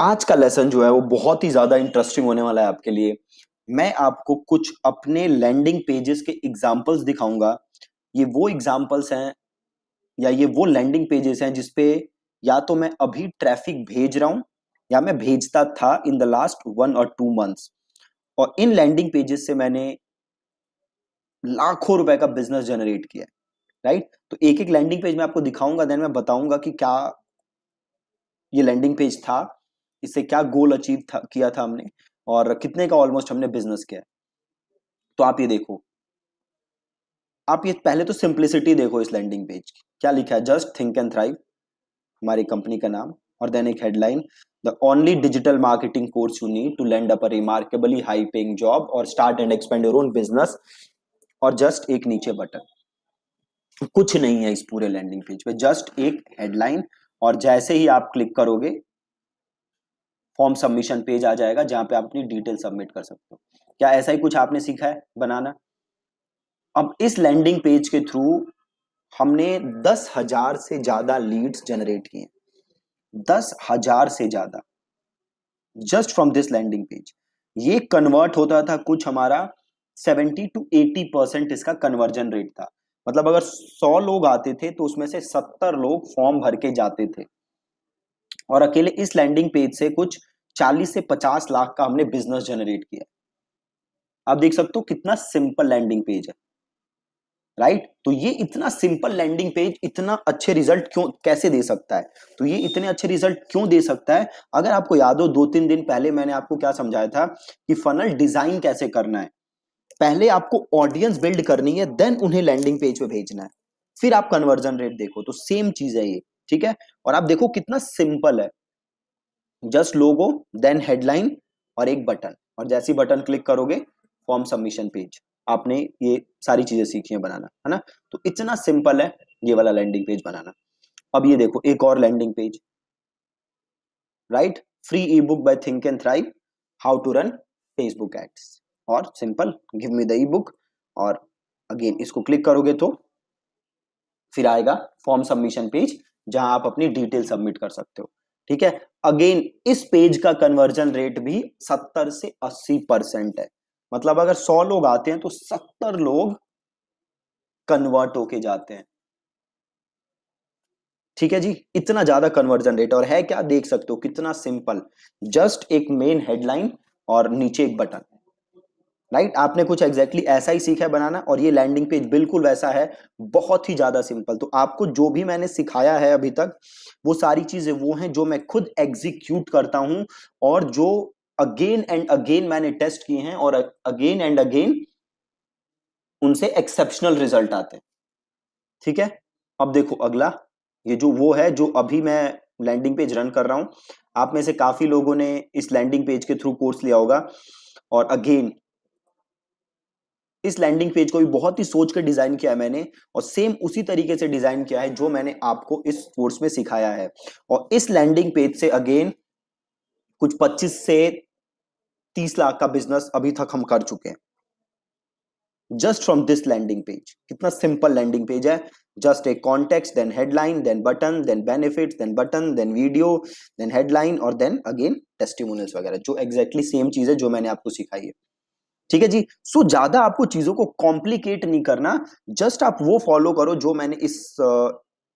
आज का लेसन जो है वो बहुत ही ज्यादा इंटरेस्टिंग होने वाला है आपके लिए मैं आपको कुछ अपने लैंडिंग पेजेस के एग्जाम्पल्स दिखाऊंगा ये वो एग्जाम्पल्स हैं या ये वो लैंडिंग पेजेस हैं जिसपे या तो मैं अभी ट्रैफिक भेज रहा हूं या मैं भेजता था इन द लास्ट वन और टू मंथ्स और इन लैंडिंग पेजेस से मैंने लाखों रुपए का बिजनेस जनरेट किया है राइट तो एक एक लैंडिंग पेज मैं आपको दिखाऊंगा देन मैं बताऊंगा कि क्या ये लैंडिंग पेज था इससे क्या गोल अचीव था किया था हमने और कितने का ऑलमोस्ट हमने बिजनेस किया तो आप ये देखो आप ये पहले तो सिंप्लिसिटी देखो इस लैंडिंग पेज की क्या लिखा है जस्ट थिंक एंड थ्राइव हमारी कंपनी का नाम और देन एक headline the only digital marketing course you need to land up a remarkably high paying job और start and expand your own business और जस्ट एक नीचे बटन कुछ नहीं है इस पूरे लैंडिंग पेज पे जस्ट एक हेडलाइन और जैसे ही आप क्लिक करोगे फॉर्म सबमिशन पेज आ जाएगा जहां पे आप अपनी डिटेल सबमिट कर सकते हो क्या ऐसा ही कुछ आपने सीखा है बनाना अब इस लैंडिंग पेज के थ्रू हमने दस हजार से ज्यादा लीड्स जनरेट किए दस हजार से ज्यादा just from this landing page ये कन्वर्ट होता था कुछ हमारा सेवेंटी टू एटी परसेंट इसका कन्वर्जन रेट था मतलब अगर सौ लोग आते थे तो उसमें से सत्तर लोग फॉर्म भर के जाते थे और अकेले इस लैंडिंग पेज से कुछ 40 से 50 लाख का हमने बिजनेस जनरेट किया आप देख सकते हो कितना सिंपल लैंडिंग पेज है राइट तो ये इतना सिंपल लैंडिंग पेज इतना अच्छे रिजल्ट क्यों कैसे दे सकता है तो ये इतने अच्छे रिजल्ट क्यों दे सकता है अगर आपको याद हो दो तीन दिन पहले मैंने आपको क्या समझाया था कि फनल डिजाइन कैसे करना है पहले आपको ऑडियंस बिल्ड करनी है देन उन्हें लैंडिंग पेज पे भेजना है फिर आप कन्वर्जन रेट देखो तो सेम चीज है ये ठीक है और आप देखो कितना सिंपल है जस्ट लोगो देन हेडलाइन और एक बटन और जैसी बटन क्लिक करोगे फॉर्म सबमिशन पेज आपने ये सारी चीजें सीखी है बनाना है ना तो इतना सिंपल है ये वाला लैंडिंग पेज बनाना अब ये देखो एक और landing page right free e book by think and thrive how to run Facebook ads और simple give me the e book और अगेन इसको क्लिक करोगे तो फिर आएगा फॉर्म सबमिशन पेज जहां आप अपनी डिटेल सबमिट कर सकते हो ठीक है अगेन इस पेज का कन्वर्जन रेट भी 70 से 80 परसेंट है मतलब अगर 100 लोग आते हैं तो 70 लोग कन्वर्ट होके जाते हैं ठीक है जी इतना ज्यादा कन्वर्जन रेट और है क्या देख सकते हो कितना सिंपल जस्ट एक मेन हेडलाइन और नीचे एक बटन राइट आपने कुछ एग्जैक्टली exactly ऐसा ही सीखा है बनाना और ये लैंडिंग पेज बिल्कुल वैसा है बहुत ही ज़्यादा सिंपल तो आपको जो भी मैंने सिखाया है अभी तक वो सारी चीज़ें वो हैं जो मैं खुद एग्जीक्यूट करता हूं और जो अगेन एंड अगेन मैंने टेस्ट किए हैं और अगेन एंड अगेन उनसे एक्सेप्शनल रिजल्ट आते हैं ठीक है अब देखो अगला ये जो वो है जो अभी मैं लैंडिंग पेज रन कर रहा हूं आप में से काफ़ी लोगों ने इस लैंडिंग पेज के थ्रू कोर्स लिया होगा और अगेन इस लैंडिंग पेज को भी बहुत ही सोच कर डिजाइन किया है मैंने और सेम उसी तरीके से डिजाइन किया है जो मैंने आपको इस कोर्स में सिखाया है और इस लैंडिंग पेज से अगेन कुछ 25 से 30 लाख का बिजनेस अभी तक हम कर चुके हैं just from this landing page कितना सिंपल लैंडिंग पेज है just a context then headline then button then benefit then button then video then headline और देन अगेन testimonials वगैरह जो exactly सेम चीज है जो मैंने आपको सिखाई है ठीक है जी सो ज्यादा आपको चीजों को कॉम्प्लिकेट नहीं करना जस्ट आप वो फॉलो करो जो मैंने इस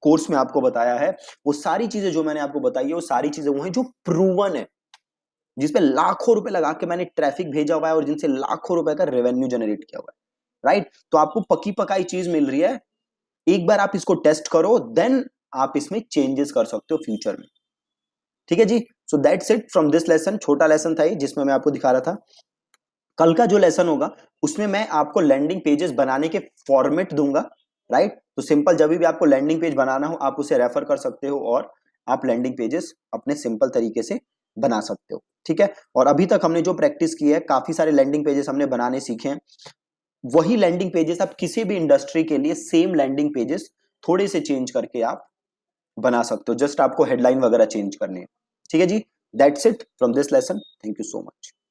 कोर्स में आपको बताया है वो सारी चीजें जो मैंने आपको बताई है वो सारी चीजें वो हैं जो प्रूवन है जिसपे लाखों रुपए लगा के मैंने ट्रैफिक भेजा हुआ है और जिनसे लाखों रुपए का रेवेन्यू जनरेट किया हुआ है राइट तो आपको पकी पकाई चीज मिल रही है एक बार आप इसको टेस्ट करो देन आप इसमें चेंजेस कर सकते हो फ्यूचर में ठीक है जी so that's it from this lesson छोटा लेसन था जिसमें मैं आपको दिखा रहा था कल का जो लेसन होगा उसमें मैं आपको लैंडिंग पेजेस बनाने के फॉर्मेट दूंगा राइट तो सिंपल जब भी आपको लैंडिंग पेज बनाना हो आप उसे रेफर कर सकते हो और आप लैंडिंग पेजेस अपने सिंपल तरीके से बना सकते हो ठीक है और अभी तक हमने जो प्रैक्टिस की है काफी सारे लैंडिंग पेजेस हमने बनाने सीखे हैं वही लैंडिंग पेजेस आप किसी भी इंडस्ट्री के लिए सेम लैंडिंग पेजेस थोड़े से चेंज करके आप बना सकते हो जस्ट आपको हेडलाइन वगैरह चेंज करने है ठीक है जी that's it from this lesson thank you so much